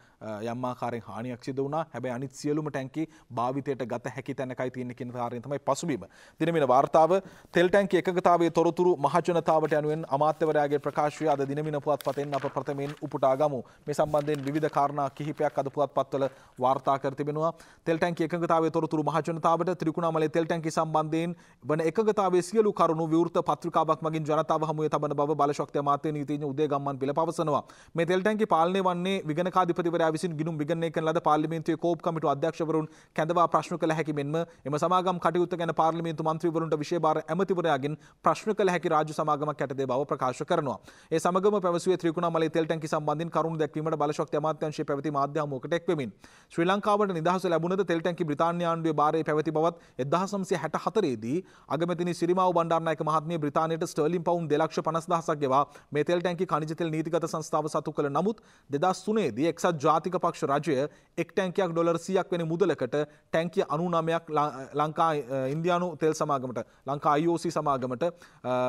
Speaker 1: යම් ආකාරයෙන් හානියක් සිදු වුණා හැබැයි අනිත් සියලුම ටැන්කි භාවිතයට ගත හැකි තැනකයි තියෙන්නේ කියන කාරණය තමයි පසුබිම දිනමින වාර්තාව තෙල් ටැන්කි එකගතාවේ තොරතුරු මහජනතාවට යනුවෙන් අමාත්‍යවරයාගේ ප්‍රකාශය අද දිනමින පුවත් පතෙන් අප ප්‍රථමයෙන් උපුටා ගමු. මේ සම්බන්ධයෙන් විධ කාරණා කිහිපයක් අද පුවත් පත්වල වාර්තා කර තිබෙනවා. තෙල්ටැන්කි එකඟතාවය තොරතුරු මහජනතාවට ත්‍රිකුණාමලේ තෙල්ටැන්කි සම්බන්ධයෙන් වන එකඟතාවයේ සියලු කරුණු විවෘත පත්‍රිකාවක් මගින් ජනතාව හමුවේ තබන බව බලශක්ති අමාත්‍ය නීතිඥ උදේ ගම්මන් පිළ පවසනවා. මේ තෙල්ටැන්කි පාලනය වන්නේ විගණකාධිපතිවරයා විසින් ගිණුම් විගණනය කරන ලද පාර්ලිමේන්තුවේ කෝප් කමිටු අධ්‍යක්ෂවරුන් කැඳවා ප්‍රශ්න කළ හැකි මෙන්ම එම සමාගම් කටයුත්ත ගැන පාර්ලිමේන්තු මන්ත්‍රීවරුන්ට විශේෂ භාර ඇමතිවරයාගෙන් ප්‍රශ්න කළ හැකි රාජ්‍ය සමාගමක් යටතේ බව බව ප්‍රකාශ කරනවා. ඒ සමගම පැවසුවේ ත්‍රිකුණාමලයේ තෙල් ටැංකි සම්බන්ධයෙන් කරුණු දැක්වීමට බලශක්ති අමාත්‍යාංශයේ පැවති මාධ්‍ය හමුවකට එක් වෙමින් ශ්‍රී ලංකාවට නිදහස ලැබුණද තෙල් ටැංකි බ්‍රිතාන්‍ය ආණ්ඩුවේ බාරේ පැවති බවත් 1964 දී අගමැතිනි සිරිමාව් බණ්ඩාරනායක මහත්මිය බ්‍රිතාන්‍යයට ස්ටර්ලින් පවුම් 2,50,000ක් ගෙවා මේ තෙල් ටැංකි ಖನಿජ තෙල් නීතිගත සංස්ථාව සතු කළ නමුත් 2003 දී එක්සත් ජාතික පක්ෂ රජය එක් ටැංකියක් ඩොලර් 100ක් වැනි මුදලකට ටැංකිය 99ක් ලංකා ඉන්දියානු තෙල් සමාගමට ලංකා IOC සමාගමට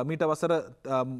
Speaker 1: මීට වසර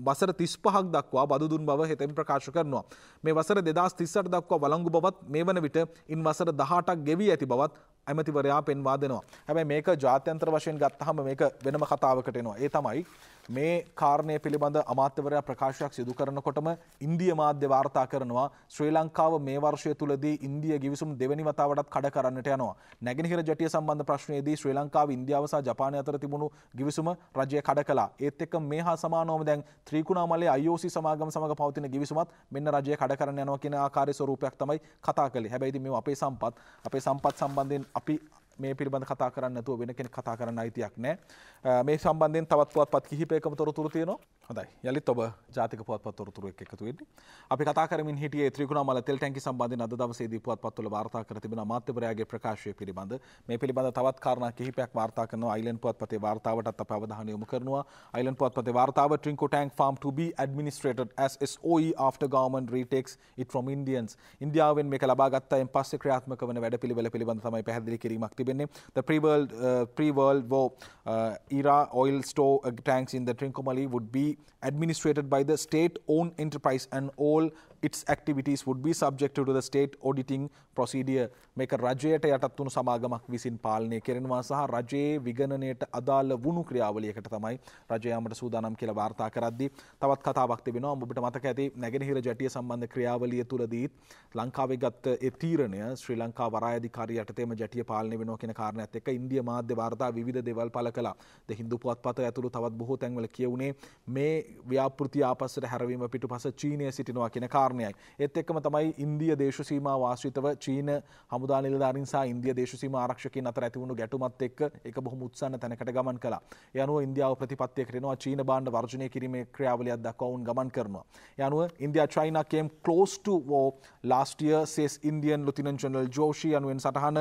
Speaker 1: වසර තිස්පහක් දක්වා බදුදුන් බව හෙතෙන් ප්‍රකාශ කරනවා. මේ වසර දෙදස් තිස්සට දක්වා වලංගු බවත් මේ වන විට ඉන් වසර දහටක් ගෙවී ඇති බවත් ඇමතිවරයා පෙන්වා දෙනවා. හැබැයි මේක ජාත්‍යන්ත්‍ර වශයෙන් ගත්තහම මේක වෙනම කතාවකට එනවා. ඒ තමයි මේ කාරණය පිළිබඳ අමාත්‍යවරයා ප්‍රකාශයක් සිදු කරනකොටම ඉන්දිය මාධ්‍ය වාර්තා කරනවා ශ්‍රී ලංකාව මේ වර්ෂය තුලදී ඉන්දිය ගිවිසුම් දෙවැනි වතාවටත් කඩ කරන්නට යනවා. නැගෙනහිර ජටිය සම්බන්ධ ප්‍රශ්නයේදී ශ්‍රී ලංකාව ඉන්දියාව සහ ජපානය අතර තිබුණු ගිවිසුම රජය කඩ කළා. ඒත් එක්ක මේ හා සමානවම දැන් ත්‍රිකුණාමලයේ IOC සමාගම සමග පවතින ගිවිසුමත් මෙන්න රජය කඩ කරන්න යනවා කියන ආකාරයේ ස්වරූපයක් තමයි කතා කළේ. හැබැයි ඉතින් මේ අපේ සම්පත් අපේ සම්පත් සම්බන්ධයෙන් අපි මේ පිළිබඳ කතා කරන්න නැතුව වෙන කෙනෙක් කතා කරන්න අයිතියක් නැහැ. මේ සම්බන්ධයෙන් තවත් පුවත්පත් කිහිපයකම තොරතුරු තියෙනවා. හොඳයි යළිත් ඔබ ජාතික පුවත්පත් තොරතුරු එක්ක එකතු වෙන්නේ. අපි කතා කරමින් හිටියේ ත්‍රිකුණාමල තෙල් ටැංකිය සම්බන්ධයෙන් අද දවසේදී පුවත්පත්වල වාර්තා කර තිබෙන අමාත්‍යවරයාගේ ප්‍රකාශය පිළිබඳ මේ පිළිබඳ තවත් කාරණා කිහිපයක් වාර්තා කරනවා අයිලන්ඩ් පුවත්පතේ වාර්තාවටත් අප අවධානය යොමු කරනවා. අයිලන්ඩ් පුවත්පතේ වාර්තාව Trinco tank farm to be administrated as SOE after government retakes it from Indians. ඉන්දියාවෙන් මේක ලබා ගත්තයින් පස්සේ ක්‍රියාත්මක වන වැඩපිළිවෙල පිළිබඳ තමයි පැහැදිලි කිරීමක් තිබෙන්නේ. The pre-world uh, pre-world war uh, era oil store uh, tanks in the Trincomalee would be administered by the state-owned enterprise and all its activities would be subjected to the state auditing procedure මේක රජයට යටත් වුණු සමාගමක් විසින් පාලනය කෙරෙනවා සහ රජයේ විගණනයට අදාළ වුණු ක්‍රියාවලියකට තමයි රජය යාමට සූදානම් කියලා වාර්තා කරද්දී තවත් කතාවක් තිබෙනවා ඔබට මතක ඇති නැගෙනහිර ජැටිය සම්බන්ධ ක්‍රියාවලිය තුලදීත් ලංකාවේ ගත්ත ඒ තීරණය ශ්‍රී ලංකා වරායධිකාරිය යටතේම ජැටිය පාලනය වෙනවා කියන කාරණයත් එක්ක ඉන්දියා මාධ්‍ය වාර්තා විවිධ දේවල් පළ කළා. ද හින්දු පුවත්පත ඇතුළු තවත් බොහෝ තැන්වල කියුනේ මේ ව්‍යාපෘති ආපස්සට හැරවීම පිටුපස චීනය සිටිනවා කියන කාරණා කාරණයයි. එත් එක්කම තමයි ඉන්දිය දේශසීම වාශ්‍රිතව චීන හමුදා නිලධාරින් සහ ඉන්දිය දේශසීම ආරක්ෂකයන් අතර ඇතිවුණු ගැටුමත් එක්ක ඒක බොහොම උත්සන්න තැනකට ගමන් කළා. ඒ අනුව ඉන්දියාව ප්‍රතිපත්තිය කරනවා චීන භාණ්ඩ වර්ජනය කිරීමේ ක්‍රියාවලියක් දක්වා ඔවුන් ගමන් කරනවා. ඒ අනුව India China came close to war last year says Indian Lieutenant General Joshi අනුවෙන් සටහන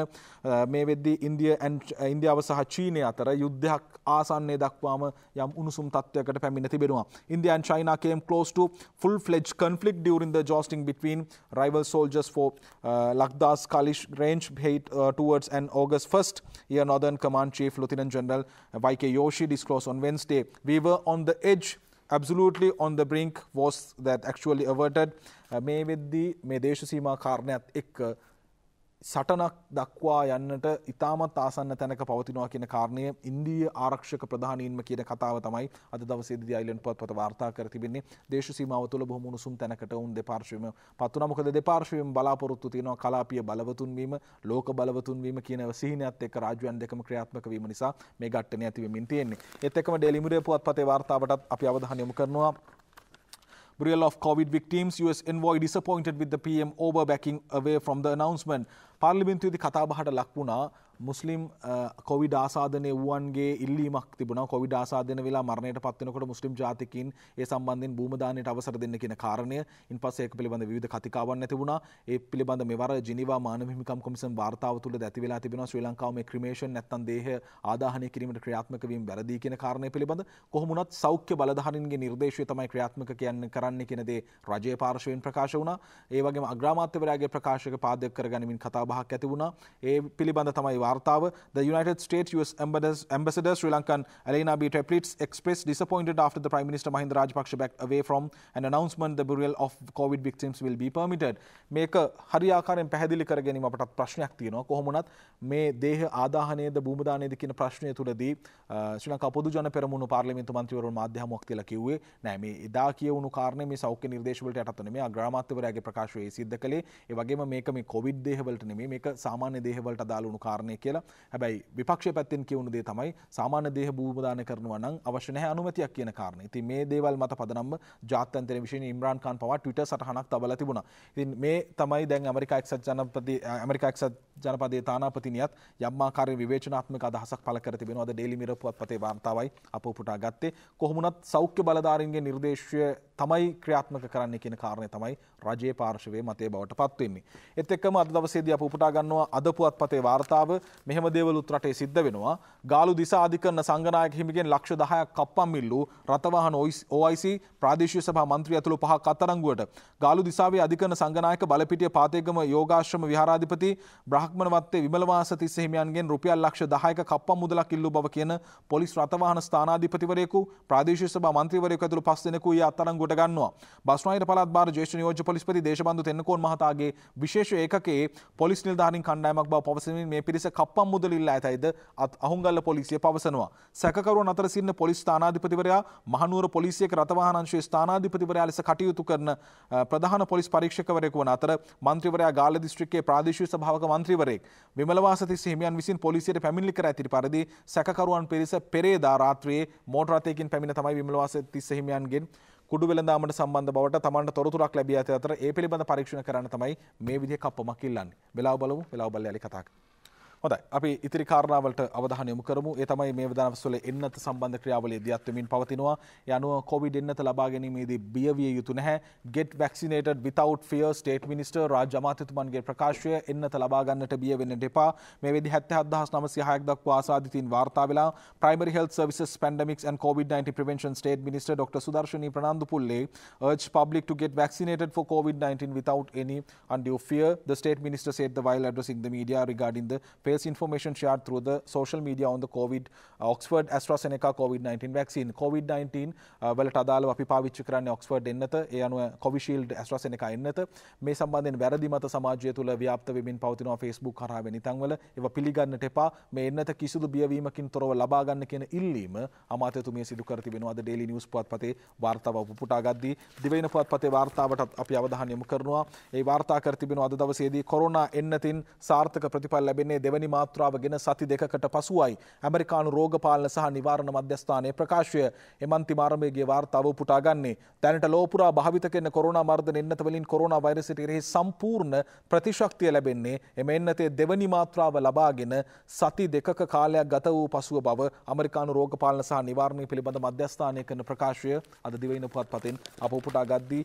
Speaker 1: මේ වෙද්දී ඉන්දිය ඉන්දියාව සහ චීනය අතර යුද්ධයක් ආසන්නය දක්වාම යම් උණුසුම් තත්ත්වයකට පැමිණ තිබෙනවා. India and China came close to full-fledged conflict during the further jostling between rival soldiers for uh, Lakda's Kalish range head uh, towards an August 1st. Here, Northern Command Chief Lieutenant General YK Yoshi disclosed on Wednesday, we were on the edge absolutely on the brink was that actually averted uh, with the මේ දේශ සීමා කාරණයක් එක්ක සටනක් දක්වා යන්නට ඉතාමත් ආසන්න තැනක පවතිනවා කියන කාරණය ඉන්දිය ආරක්ෂක ප්‍රධානීන්ම කියන කතාව තමයි අද දවසේදී අයිලන්ඩ් පොත්පත වාර්තා කර තිබෙන්නේ දේශ සීමාව තුළ බොහොම උණුසුම් තැනකට උන් දෙපාර්ශ්වයම පත් වුණා මොකද දෙපාර්ශ්වයම බලාපොරොත්තු තියෙනවා කලාපීය බලවතුන් වීම ලෝක බලවතුන් වීම කියන සිහිනයත් එක්ක රාජ්‍යයන් දෙකම ක්‍රියාත්මක වීම නිසා මේ ඝට්ටනය ඇති වෙමින් තියෙන්නේ ඒත් එක්කම ඩෙලිමරේ පුවත්පතේ වාර්තාවටත් අපි අවධානය යොමු කරනවා Burial of COVID victims, US envoy disappointed with the PM over backing away from the announcement. Parliament පාර්ලිමින්තුවේදී the luck lakuna. මුස්ලිම් කොවිඩ ආසාධනය වුවන්ගේ ඉල්ලීමක් තිබුණ කොවිඩ ආසාධන වෙලා මරණයට පත්වනකොට මුස්ලිම් ජාතිකින් ඒ සම්බන්ධින් භූමදානයට අවසර දෙන්න කියන කාරණය ඉන් පස්සේ ඒක පිළිබඳ විවිධ කතිකාවන් ඇති වුණා ඒ පිළිබඳ මෙවර ජිනීවා මානව හිමිකම් කොමිසම් වාර්තාව තුළ ඇති වෙලා තිබෙනවා ශ්‍රී ලංකාව මේ ක්‍රිමේෂන් නැත්තම් දේහ ආදාහනය කිරීමට ක්‍රියාත්මක වීම වැරදි කියන කාරණය පිළිබඳ කොහොම වුණත් සෞඛ්‍ය බලධාරීන්ගේ නිර්දේශය තමයි ක්‍රියාත්මක කියන්නේ කරන්නේ කියන දේ රජයේ පාර්ශවයෙන් ප්‍රකාශ වුණා ඒ වගේම අග්‍රාමාත්‍යවරයාගේ ප්‍රකාශක පාදක කරගනිමින් කතා බහක් ඇති වුණා ඒ පිළිබඳ තමයි වාර්තාව the United States US ambassador Sri Lankan Elena B. Teplitz expressed disappointed after the Prime Minister Mahinda Rajapaksa backed away from an announcement the burial of COVID victims will be permitted. මේක හරියාකාරයෙන් පැහැදිලි කර ගැනීම අපටත් ප්‍රශ්නයක් තියෙනවා කොහොමනත් මේ දේහ ආදාහනයේද භූමදානයේද කියන ප්‍රශ්නය තුලදී ශ්‍රී ලංකා පොදු ජන පෙරමුණු පාර්ලිමේන්තු මන්ත්‍රීවරුන් මාධ්‍ය හමුවක් කියලා කිව්වේ නෑ මේ එදා කියවුණු කාරණේ මේ සෞඛ්‍ය නිර්දේශ වලට යටත් වෙන මේ අග්‍රාමාත්‍යවරයාගේ ප්‍රකාශය ඒ සිද්ධ කළේ ඒ වගේම මේක මේ කොවිඩ් දේහවලට නෙමෙයි මේක සාමාන්‍ය දේහවලට අදාළ වුණු කාරණේ කියලා හැබැයි විපක්ෂය පැත්තෙන් කියවුණු දේ තමයි සාමාන්‍ය දේහ භූමදාන කරනවා නම් අවශ්‍ය නැහැ අනුමැතියක් කියන කාරණේ. ඉතින් මේ දේවල් මත පදනම්ව ජාත්‍යන්තර විශේෂයෙන් ඉම්රාන් ખાන් පවා Twitter සටහනක් තබලා තිබුණා. ඉතින් මේ තමයි දැන් ඇමරිකා එක්සත් ජනපති ඇමරිකා එක්සත් ජනපදයේ තානාපතිනියත් යම් ආකාරයේ විවේචනාත්මක අදහසක් පළ කර තිබෙනවා. අද ඩේලි මිරර් පුවත්පතේ වාර්තාවයි අපෝ පුටා ගත්තේ. කොහොම වුණත් සෞඛ්‍ය බලධාරීන්ගේ නිර්දේශය තමයි ක්‍රියාත්මක කරන්න කියන කාරණය තමයි රජයේ පාර්ශවයේ මතය බවට පත්වවෙන්නේ. එත් එක්කම අද දවසේදී අප උපටා ගන්නවා අද පුවත්පතේ වාර්තාව මෙහම දේවලුත් රටේ සිද්ධ වෙනවා ගාලු දිසා අධිකරන සංගනායක හිමිගෙන් ලක්ෂ දහයක් කප්පම් මිල්ලු රථවාහන OIC ප්‍රාදේශීය සභා මන්ත්‍රී ඇතුළු පහක් අත්අඩංගුවට ගාලු දිසාවේ අධිකරන සංගනායක බලපිටිය පාතේගම යෝගාශ්‍රම විහාරාධිපති බ්‍රහ්මණවත්තේ විමලවාස තිස්ස හිමියන්ගෙන් රුපියල් ලක්ෂ 10ක කප්පම් මුදලක් ඉල්ලූ බව කියන පොලිස් රථවාහන ස්ථානාධිපතිවරයෙකු ප්‍රාදේශීය සභා මන්ත්‍රීවරයෙකු ඇතුළු පස් දෙනෙකු ඊයේ අත්අඩංගුවට ගන්නවා බස්නාහිර පළාත් භාර ජ්‍යෙෂ්ඨ නියෝජ්‍ය පොලිස්පති දේශබන්දු තෙන්නකෝන් මහතාගේ විශේෂ ඒකකයේ පොලිස් නිලධාරීන් කණ්ඩායමක් බව පවසමින් මේ පිරිස කප්පම් මුදල් ඉල්ලා ඇතයිද අහුන්ගල්ල පොලිසිය පවසනවා. සැකකරුවන් අතර සිටින පොලිස් ස්ථානාධිපතිවරයා මහනුවර පොලිසියක රථවාහන අංශයේ ස්ථානාධිපතිවරයා ලෙස කටයුතු කරන ප්‍රධාන පොලිස් පරීක්ෂකවරයෙකු වන අතර මන්ත්‍රීවරයා ගාල්ල දිස්ත්‍රික්කයේ ප්‍රාදේශීය සභාවක මන්ත්‍රීවරයෙක් විමලවාසතිස්ස හිමියන් විසින් පොලිසියට පැමිණිලි කර ඇති පරිදි සැකකරුවන් පිරිස පෙරේදා රාත්‍රියේ මෝටර රථයකින් පැමිණ තමයි විමලවාසතිස්ස හිමියන්ගෙන් කුඩු වෙළඳාමට සම්බන්ධ බවට තමන්ට තොරතුරක් ලැබිය ඇති අතර ඒ පිළිබඳ පරීක්ෂණ කරන්න තමයි මේ විදිහ කප්පමක් ඉල්ලන්නේ. වෙලාව බලමු වෙලාව බලලා යලි කතා කරමු. හොඳයි අපි ඉතිරි කාරණාවලට අවධානය යොමු කරමු. ඒ තමයි මේ වදානවසොල එන්නත සම්බන්ධ ක්‍රියාවලිය දියත් වෙමින් පවතිනවා. ඒ අනුව කොවිඩ් එන්නත ලබා ගැනීමේදී බිය විය යුතු නැහැ. get vaccinated without fear state minister රාජ්‍ය අමාත්‍යතුමන්ගේ ප්‍රකාශය එන්නත ලබා ගන්නට බිය වෙන්න එපා. මේ වෙදී 77906ක් දක්වා ආසාදිතින් වාර්තා වෙලා primary health services pandemics and covid-19 prevention state minister Dr. Sudarshini Pranandupulle urged public to get vaccinated for covid-19 without any undue fear. The state minister said the while addressing the media regarding the space information shared through the social media on the COVID Oxford AstraZeneca COොVID-19 vaccine COොVID-19 වලට අදාල අපි පාවිච්චි කරන්න Oxford එන්නත ඒ අනුව කොවිශීල්ඩ් ඇස්ට්‍රසනක එන්නත මේ සම්බන්ධෙන් වැරදිමත සමාජය තුළ ව්‍යාප්ත වෙමින් පවතිනවා ෆෙස්බුක් කරාව නිතන්වල ඒව පිළිගන්නට එපා මේ එන්නත කිසිදු බියවීමකින් තොරව ලබාගන්න කියෙන ඉල්ලීම අමාතතුමිය සිදු කර තිබෙනවාද ඩෙලි නිියස් පුවත් පතේ වාර්තාව උපුටාගද්දී දිවෙන පුවත් පතේ වාර්තාවටත් අපි අවධානයමු කරනවා ඒ වාර්තා කර තිබෙන අද දවසේදී කොරුණා එන්නතින් සාර්ථක ප්‍රතිඵල් ලැබෙන්නේ දෙව මෙවැනි මාත්‍රාවගෙන සති දෙකකට පසුවයි ඇමරිකානු රෝගපාලන සහ නිවාරණ මධ්‍යස්ථානයේ ප්‍රකාශය එමන්ති මාරමේගේ වාර්තාව උපුටා ගන්නේ. දැනට ලෝපුරා භාවිත කරන කොරෝනා මර්ධන එන්නත වලින් කොරෝනා වෛරසයට එරෙහි සම්පූර්ණ ප්‍රතිශක්තිය ලැබෙන්නේ එම එන්නතේ දෙවනි මාත්‍රාව ලබාගෙන සති දෙකක කාලයක් ගත වූ පසුව බව ඇමරිකානු රෝගපාලන සහ නිවාරණය පිළිබඳ මධ්‍යස්ථානය කරන ප්‍රකාශය අද දිවයින පුවත්පතෙන් අප උපුටා ගද්දී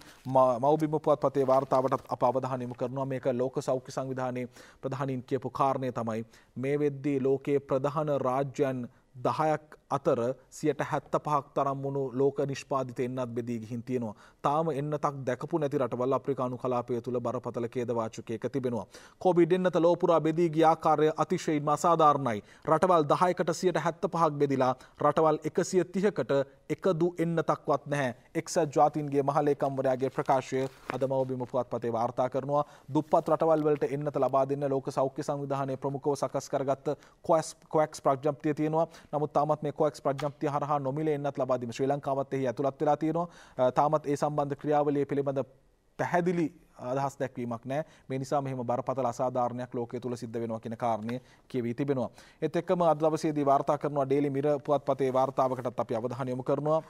Speaker 1: මවබිම පුවත්පතේ වාර්තාවට අප අවධානයමු කරනවා මේක ලෝක සෞඛ්‍ය සංවිධානයේ ප්‍රධානීන් කියපු කාරණය තමයි මේ වෙද්දී ලෝකයේ ප්‍රධාන රාජ්‍යයන් දහයක් අතර සියට හැත්ත පහක් තරම් වුණු ලෝක නිෂ්පාධිත එන්නත් බෙදී ගිහින් තියෙනවා. තාම එන්න තක් දැකපු නැති රටවල් අප්‍රිකානු කලාපය තුළ බරපතල කේදවාචකයක තිබෙනවා. කොබිඩ් එන්නත ලෝපුරා බෙදී ගිය ආකාරය අතිශයින්ම අසාධාරණයි. රටවල් 10කට 175ක් බෙදිලා රටවල් 130කට එකදු එන්න තක්වත් නැහැ. එක්සත් ජාතීන්ගේ මහලේකම්වරයාගේ ප්‍රකාශය අද මවබිම පුවත්පතේ වාර්තා කරනවා. දුප්පත් රටවල් වලට එන්නත ලබා දෙන්න ලෝක සෞඛ්‍ය සංවිධානයේ ප්‍රමුඛව සකස් කරගත්ත කොක්ස් ප්‍රඥප්තිය තියෙනවා. නමුත් තාමත් මේ එකොක්ස් ප්‍රඥප්තිය හරහා නොමිල එන්නත් ලබාදීම ශ්‍රී ලංකාවත් එහි ඇතුළත් වෙලා තියෙනවා තාමත් ඒ සම්බන්ධ ක්‍රියාවලිය පිළිබඳ පැහැදිලි අදහස් දැක්වීමක් නෑ මේ නිසා මෙහෙම බරපතල අසාධාරණයක් ලෝකයේ තුල සිද්ධ වෙනවා කියන කාරණය කියවී තිබෙනවා. ඒත් එක්කම අද දවසේදී වාර්තා කරනවා ඩේලි මිර පුවත්පතේ වාර්තාවකටත් අපි අවධානය යොමු කරනවා.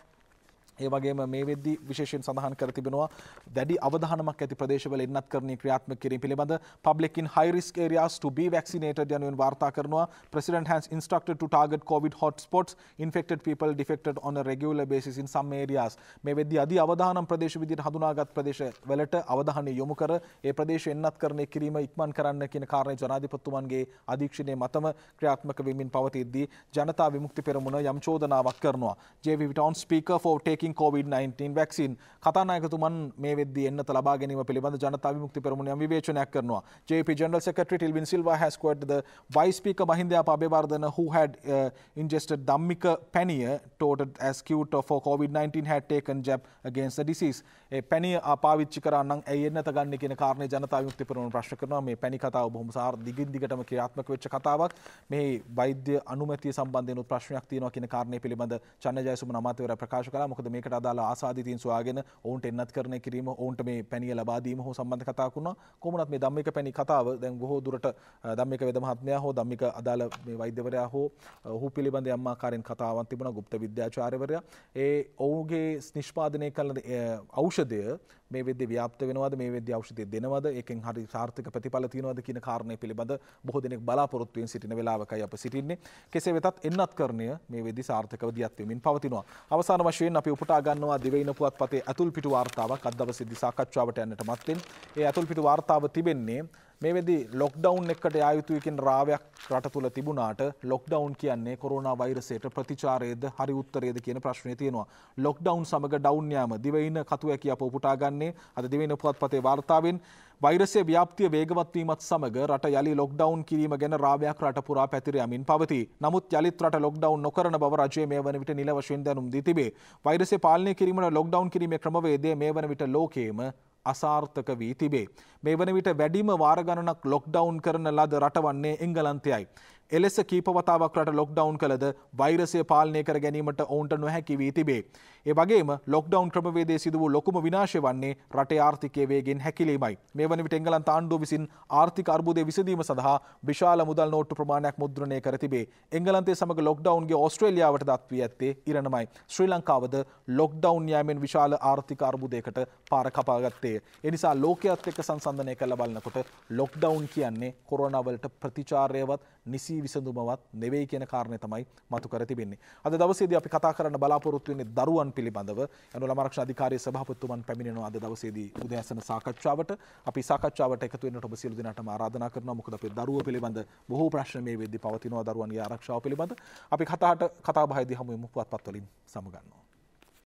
Speaker 1: ඒවගේ මේ වෙද විශේෂෙන් සඳහන් කර තිබෙනවා දැඩි අවධානමක් ඇති ප්‍රදේශවල එන්නත් කරන ක්‍රියාත්ම කිරීම පිළිබඳ පබ්ලිකින් හයිරිස් රයාස් to be vaccinated යනුවෙන් වාර්තා කරනවා president has instruct to target COVID hotspots infected people defected on a regular basis in some areas මේ වෙද්දී අධි අවධානම් ප්‍රදේශ විදිහට හඳුනාගත් ප්‍රදේශ වලට අවධානය යොමු කර ඒ ප්‍රදේශ එන්නත් කරන කිරීම ඉක්මන් කරන්න කියන කාරණේ ජනාධිපතිතුමන්ගේ අධීක්ෂණය මතම ක්‍රියාත්මක වෙමින් පවතිද්දී ජනතා විමුක්ති පෙරමුණ යම් චෝදනාවක් කරනවා JV Town Speaker for taking දෙකින් COොVID-19 වැක්සින් කතානායකතුමන් මේ වෙද එන්න ලබා ගැනීම පිළිබඳ ජනතාව මුක්ති පෙරමුණයම් විවේචනයක් කරනවා. JP General Secretary Tilwin Silva has quoted the Vice Speaker Mahinda Pabewardhana who had uh, ingested Dhammika Paniya touted as cure for COVID-19 had taken jab against the disease. ඒ පැණිය පාවිච්චි කරන්න ඇයි එන්නත ගන්න කියන කාරණය ජනතාව යුක්ති පරවන ප්‍රශ්න කරනවා මේ පැණි කතාව බොහොම සාර දිගින් දිගටම ක්‍රියාත්මක වෙච්ච කතාවක් මේ වෛද්‍ය අනුමැතිය සම්බන්ධයෙන් උත් ප්‍රශ්නයක් තියෙනවා කියන කාරණය පිළිබඳ චන්න ජයසුමන අමාත්‍යවරයා ප්‍රකාශ කළා මොකද මේකට අදාළ ආසාධිතීන් සොයාගෙන ඔවුන්ට එන්නත් කරන කිරීම ඔවුන්ට මේ පැණිය ලබා දීම හෝ සම්බන්ධ කතා වුණා. කොහොමනත් මේ ධම්මික පැණි කතාව දැන් බොහෝ දුරට ධම්මික වෙද මහත්මයා හෝ ධම්මික අදාළ මේ වෛද්‍යවරයා හෝ ඔහු පිළිබඳ යම් ආකාරයෙන් කතාවක් තිබුණා ගුප්ත විද්‍යාචාර්යවරයා. ඒ ඔහුගේ නිෂ්පාදනය කළ ඖෂධය මේ වෙද්දි ව්‍යාප්ත වෙනවද මේ වෙද්දි ඖෂධය දෙනවද ඒකෙන් හරි සාර්ථක ප්‍රතිඵල තියෙනවද කියන කාරණය පිළිබඳ බොහෝ දෙනෙක් බලාපොරොත්තුවෙන් සිටින වෙලාවකයි අප සිටින්නේ. කෙසේ වෙතත් එන්නත්කරණය මේ වෙද්දි සාර්ථකව දියත් වෙමින් පවතිනවා. අවසාන වශයෙන් අපි උපුටා ගන්නවා දිවයින පුවත්පතේ අතුල්පිටු වාර්තාවක් අද දවසේදී සාකච්ඡාවට යන්නට මත්තෙන් ඒ අතුල්පිටු වාර්තාව තිබෙන්නේ මේ වෙදි ලොක්ඩවුන් එකට යයුතුයි කියන රාවයක් රට තුල තිබුණාට ලොක්ඩවුන් කියන්නේ කොරෝනා වෛරසයට ප්‍රතිචාරයේද හරි උත්තරයේද කියන ප්‍රශ්නේ තියෙනවා. ලොක්ඩවුන් සමග ඩවුන් යාම දිවයින කතුවැකි අප උපුටා ගන්නේ අද දිවයින පුවත්පතේ වාර්තාවෙන් වෛරසය ව්‍යාප්තිය වේගවත් වීමත් සමග රට යළි ලොක්ඩවුන් කිරීම ගැන රාවයක් රට පුරා පැතිර යමින් පවතී. නමුත් යළිත් රට ලොක්ඩවුන් නොකරන බව රජය මේ වන විට නිල වශයෙන් දැනුම් දී තිබේ. වෛරසය පාලනය කිරීමට ලොක්ඩවුන් කිරීමේ ක්‍රමවේදය මේ වන විට ලෝකයේම අසාර්ථක වී තිබේ. මේ වන විට වැඩිම වාරගණනක් ලොක්ඩවුන් කරන ලද රටවන්නේ එංගලන්තයයි. එලෙස කීපවතාවක් රට ලොක්ඩවුන් කළද වෛරසය පාලනය කර ගැනීමට ඔවුන්ට නොහැකි වී තිබේ. ඒ වගේම ලොක්ඩවුන් ක්‍රමවේදේ සිදු වූ ලොකුම විනාශය වන්නේ රටේ ආර්ථිකය වේගෙන් හැකිලීමයි. මේ වන විට එංගලන්ත ආණ්ඩුව විසින් ආර්ථික අර්බුදය විසඳීම සඳහා විශාල මුදල් නෝට්ටු ප්‍රමාණයක් මුද්‍රණය කර තිබේ. එංගලන්තේ සමග ලොක්ඩවුන්ගේ ඔස්ට්‍රේලියාවට දත් වී ඇත්තේ ඉරණමයි. ශ්‍රී ලංකාවද ලොක්ඩවුන් යාමෙන් විශාල ආර්ථික අර්බුදයකට පාර කපාගත්තේ. එනිසා ලෝකයත් එක්ක සංසන්ධනය කළ බලනකොට ලොක්ඩවුන් කියන්නේ කොරනවලට ප්‍රතිචාරයවත් නිසි විසඳුමවත් නෙවෙයි කියන කාරණය තමයි මතු කර තිබෙන්නේ. අද දවසේදී අපි කතා කරන්න බලාපොරොත්තු වෙන්නේ දරුවන් පිළිබඳව. යනු ළම ආරක්ෂා අධිකාරියේ සභාපතිතුමන් පැමිණෙනවා අද දවසේදී උදෑසන සාකච්ඡාවට. අපි සාකච්ඡාවට එකතු වෙන්නට ඔබ සියලු දෙනාටම ආරාධනා කරනවා. මොකද අපේ දරුවෝ පිළිබඳ බොහෝ ප්‍රශ්න මේ වෙද්දී පවතිනවා දරුවන්ගේ ආරක්ෂාව පිළිබඳ. අපි කතාට කතාබහේදී හමු වෙමු පුවත්පත් වලින් සමුගන්නවා.